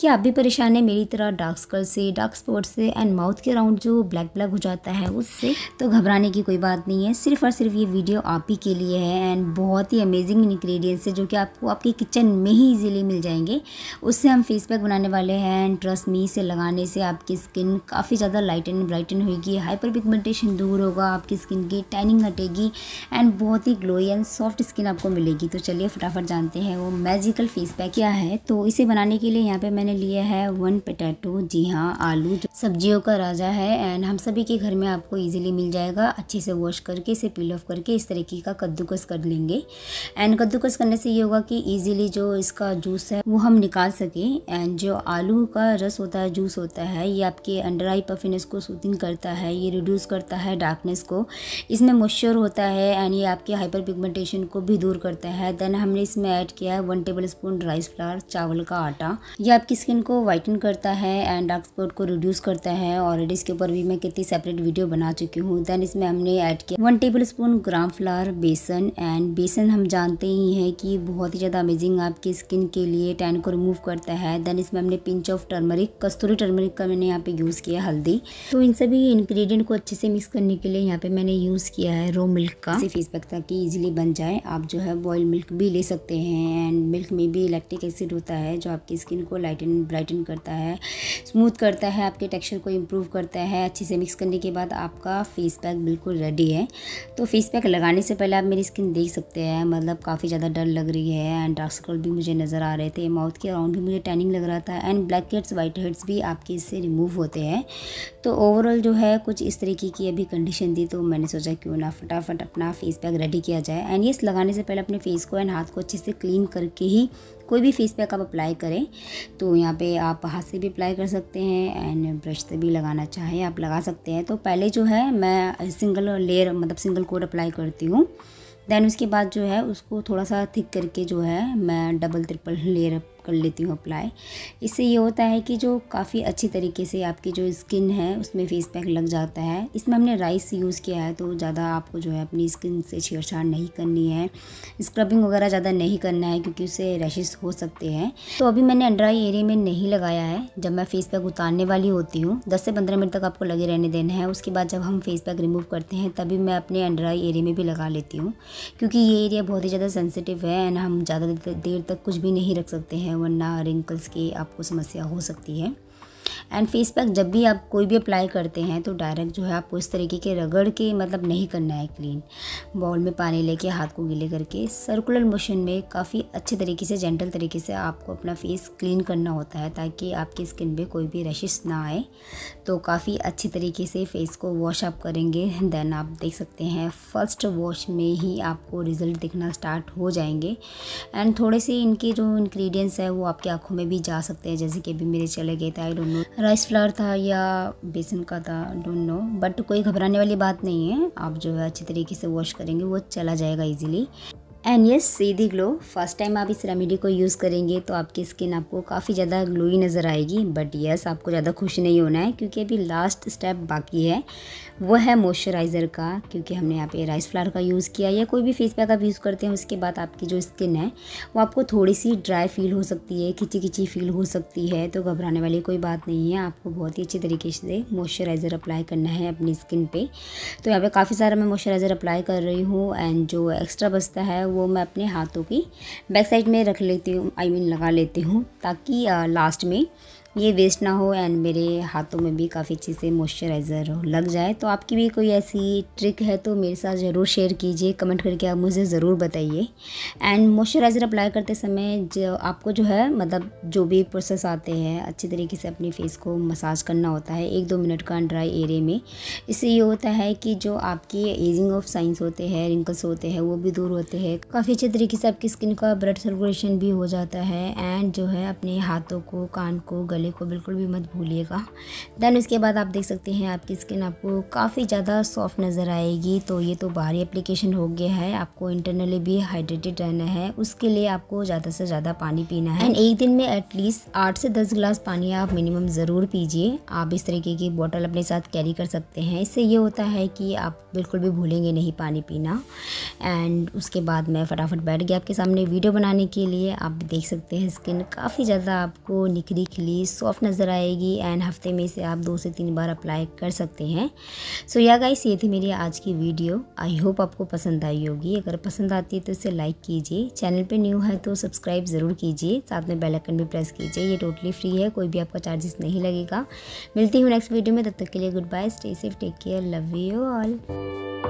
क्या आप भी परेशान है मेरी तरह डार्क स्कल से डार्क स्पॉट से एंड माउथ के अराउंड जो ब्लैक ब्लैक हो जाता है उससे तो घबराने की कोई बात नहीं है सिर्फ और सिर्फ ये वीडियो आप ही के लिए है एंड बहुत ही अमेजिंग इन्ग्रीडियंट्स है जो कि आपको आपके किचन में ही ईजिली मिल जाएंगे उससे हम फेस पैक बनाने वाले हैं एंड ट्रस्ट मी से लगाने से आपकी स्किन काफ़ी ज़्यादा लाइट एंड ब्राइटन होगी हाइपर पिगमेंटेशन दूर होगा आपकी स्किन की टैनिंग हटेगी एंड बहुत ही ग्लोई एंड सॉफ्ट स्किन आपको मिलेगी तो चलिए फटाफट जानते हैं वो मैजिकल फेस पैक क्या है तो इसे बनाने के लिए यहाँ पर मैंने मैंने लिया है वन पटैटो जी हाँ आलू सब्जियों का राजा है एंड हम सभी के घर में आपको इजीली मिल जाएगा अच्छे से वॉश करके इसे पील ऑफ करके इस तरीके का कद्दूकस कर लेंगे एंड कद्दूकस करने से ये होगा कि इजीली जो इसका जूस है वो हम निकाल सकें एंड जो आलू का रस होता है जूस होता है ये आपके अंडर आई पफिनेस को सूथिंग करता है ये रिड्यूस करता है डार्कनेस को इसमें मॉइस्चर होता है एंड ये आपके हाइपर पिगमेंटेशन को भी दूर करता है देन हमने इसमें ऐड किया है one tablespoon rice flour चावल का आटा ये आपकी स्किन को वाइटन करता है एंड डार्क स्पॉट को रिड्यूस करते हैं ऑलरेडी इसके ऊपर भी मैं कितनी सेपरेट वीडियो बना चुकी हूँ देन इसमें हमने ऐड किया one tablespoon gram flour बेसन एंड बेसन हम जानते ही हैं कि बहुत ही ज़्यादा अमेजिंग आपकी स्किन के लिए टैन को रिमूव करता है देन इसमें हमने पिंच ऑफ टर्मरिक कस्तूरी टर्मरिक का मैंने यहाँ पर यूज़ किया हल्दी तो इन सभी इन्ग्रीडियंट को अच्छे से मिक्स करने के लिए यहाँ पर मैंने यूज़ किया है रो मिल्क का सिर्फ इस वक्त ताकि ईजिली बन जाए आप जो है बॉयल मिल्क भी ले सकते हैं एंड मिल्क में भी इलेक्ट्रिक एसिड होता है जो आपकी स्किन को लाइटन ब्राइटन करता है स्मूथ करता है आपके टेक्सचर को इम्प्रूव करता है अच्छे से मिक्स करने के बाद आपका फेस पैक बिल्कुल रेडी है तो फेस पैक लगाने से पहले आप मेरी स्किन देख सकते हैं मतलब काफ़ी ज़्यादा डर लग रही है एंड डार्क सर्कल भी मुझे नज़र आ रहे थे माउथ के अराउंड भी मुझे टैनिंग लग रहा था and blackheads whiteheads भी आपके इससे रिमूव होते हैं तो ओवरऑल जो है कुछ इस तरीके की अभी कंडीशन थी तो मैंने सोचा क्यों ना फटाफट अपना फेस पैक रेडी किया जाए एंड ये लगाने से पहले अपने फेस को एंड हाथ को अच्छे से क्लीन करके ही कोई भी फेस पैक आप अप्लाई करें तो यहाँ पे आप हाथ से भी अप्लाई कर सकते हैं एंड ब्रश से भी लगाना चाहें आप लगा सकते हैं तो पहले जो है मैं सिंगल लेयर मतलब सिंगल कोड अप्लाई करती हूँ देन उसके बाद जो है उसको थोड़ा सा थिक करके जो है मैं डबल ट्रिपल लेयर कर लेती हूँ अप्लाई इससे ये होता है कि जो काफ़ी अच्छी तरीके से आपकी जो स्किन है उसमें फेस पैक लग जाता है इसमें हमने राइस यूज़ किया है तो ज़्यादा आपको जो है अपनी स्किन से छेड़छाड़ नहीं करनी है स्क्रबिंग वगैरह ज़्यादा नहीं करना है क्योंकि उससे रैशेज़ हो सकते हैं तो अभी मैंने अंडर आई एरिया में नहीं लगाया है जब मैं फेस पैक उतारने वाली होती हूँ दस से पंद्रह मिनट तक आपको लगे रहने देना है उसके बाद जब हम फेस पैक रिमूव करते हैं तभी मैं अपने अंडर आई एरिया में भी लगा लेती हूँ क्योंकि ये एरिया बहुत ही ज़्यादा सेंसिटिव है एंड हम ज़्यादा देर तक कुछ भी नहीं रख सकते हैं हैं वरना रिंकल्स की आपको समस्या हो सकती है एंड फेस पैक जब भी आप कोई भी अप्लाई करते हैं तो डायरेक्ट जो है आपको इस तरीके के रगड़ के मतलब नहीं करना है क्लीन बॉल में पानी लेके हाथ को गीले करके सर्कुलर मोशन में काफ़ी अच्छे तरीके से जेंटल तरीके से आपको अपना फेस क्लीन करना होता है ताकि आपकी स्किन पर कोई भी रशिश ना आए तो काफ़ी अच्छी तरीके से फेस को वॉश आप करेंगे देन आप देख सकते हैं फर्स्ट वॉश में ही आपको रिज़ल्ट दिखना स्टार्ट हो जाएंगे एंड थोड़े से इनके जो इन्ग्रीडियंट्स है वो आपकी आँखों में भी जा सकते हैं जैसे कि अभी मेरे चले गए थे I don't know rice flour था या बेसन का था डोंट नो बट कोई घबराने वाली बात नहीं है आप जो है अच्छी तरीके से वॉश करेंगे वो चला जाएगा इजीली एंड यस सीधी ग्लो फर्स्ट टाइम आप इस रेमेडी को यूज़ करेंगे तो आपकी स्किन आपको काफ़ी ज़्यादा ग्लोई नज़र आएगी बट यस आपको ज़्यादा खुश नहीं होना है क्योंकि अभी लास्ट स्टेप बाकी है वो है मॉइस्चराइज़र का क्योंकि हमने यहाँ पे राइस फ्लावर का यूज़ किया या कोई भी फेस पैक आप यूज़ करते हैं उसके बाद आपकी जो स्किन है वो आपको थोड़ी सी ड्राई फील हो सकती है खिंची खिंची फील हो सकती है तो घबराने वाली कोई बात नहीं है आपको बहुत ही अच्छे तरीके से मॉइस्चराइज़र अप्लाई करना है अपनी स्किन पर तो यहाँ पर काफ़ी सारा मैं मॉइस्चराइज़र अप्लाई कर रही हूँ एंड जो एक्स्ट्रा बचता है वो मैं अपने हाथों की बैक साइड में रख लेती हूँ आई मीन लगा लेती हूँ ताकि लास्ट में ये वेस्ट ना हो एंड मेरे हाथों में भी काफ़ी अच्छे से मॉइस्चराइज़र लग जाए तो आपकी भी कोई ऐसी ट्रिक है तो मेरे साथ ज़रूर शेयर कीजिए कमेंट करके आप मुझे ज़रूर बताइए एंड मॉइस्चराइज़र अप्लाई करते समय जो आपको जो है मतलब जो भी प्रोसेस आते हैं अच्छे तरीके से अपने फेस को मसाज करना होता है एक दो मिनट का ड्राई एरिया में इससे ये होता है कि जो आपकी एजिंग ऑफ साइंस होते हैं रिंकल्स होते हैं वो भी दूर होते हैं काफ़ी अच्छे तरीके से आपकी स्किन का ब्लड सर्कुलेशन भी हो जाता है एंड जो है अपने हाथों को कान को गले वाले को बिल्कुल भी मत भूलिएगा देन उसके बाद आप देख सकते हैं आपकी स्किन आपको काफ़ी ज़्यादा सॉफ्ट नज़र आएगी तो ये तो बाहरी एप्लीकेशन हो गया है आपको इंटरनली भी हाइड्रेटेड रहना है उसके लिए आपको ज़्यादा से ज़्यादा पानी पीना है एंड एक दिन में एटलीस्ट आठ से दस गिलास पानी आप मिनिमम ज़रूर पीजिए आप इस तरीके की बॉटल अपने साथ कैरी कर सकते हैं इससे ये होता है कि आप बिल्कुल भी भूलेंगे नहीं पानी पीना एंड उसके बाद मैं फटाफट बैठ गया आपके सामने वीडियो बनाने के लिए आप देख सकते हैं स्किन काफ़ी ज़्यादा आपको निखरी खिली सॉफ्ट नज़र आएगी एंड हफ्ते में इसे आप दो से तीन बार अप्लाई कर सकते हैं सो या गाइस ये थी मेरी आज की वीडियो आई होप आपको पसंद आई होगी अगर पसंद आती है तो इसे लाइक कीजिए चैनल पे न्यू है तो सब्सक्राइब ज़रूर कीजिए साथ में बेलाइकन भी प्रेस कीजिए ये टोटली फ्री है कोई भी आपका चार्जेस नहीं लगेगा मिलती हूँ नेक्स्ट वीडियो में तब तक के लिए goodbye stay safe take care love you all